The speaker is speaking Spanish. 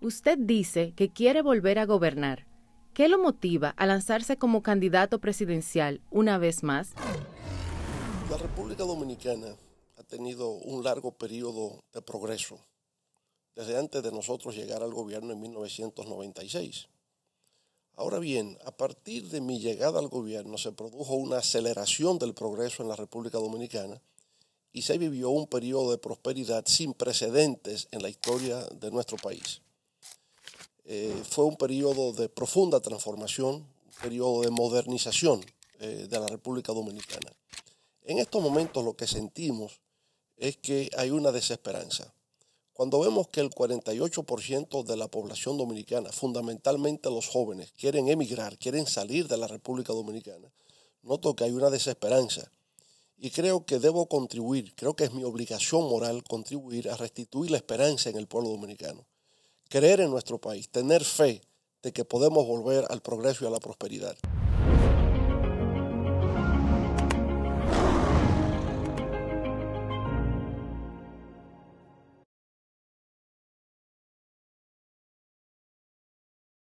Usted dice que quiere volver a gobernar. ¿Qué lo motiva a lanzarse como candidato presidencial una vez más? La República Dominicana ha tenido un largo periodo de progreso desde antes de nosotros llegar al gobierno en 1996. Ahora bien, a partir de mi llegada al gobierno se produjo una aceleración del progreso en la República Dominicana y se vivió un periodo de prosperidad sin precedentes en la historia de nuestro país. Eh, fue un periodo de profunda transformación, un periodo de modernización eh, de la República Dominicana. En estos momentos lo que sentimos es que hay una desesperanza. Cuando vemos que el 48% de la población dominicana, fundamentalmente los jóvenes, quieren emigrar, quieren salir de la República Dominicana, noto que hay una desesperanza y creo que debo contribuir, creo que es mi obligación moral contribuir a restituir la esperanza en el pueblo dominicano creer en nuestro país, tener fe de que podemos volver al progreso y a la prosperidad.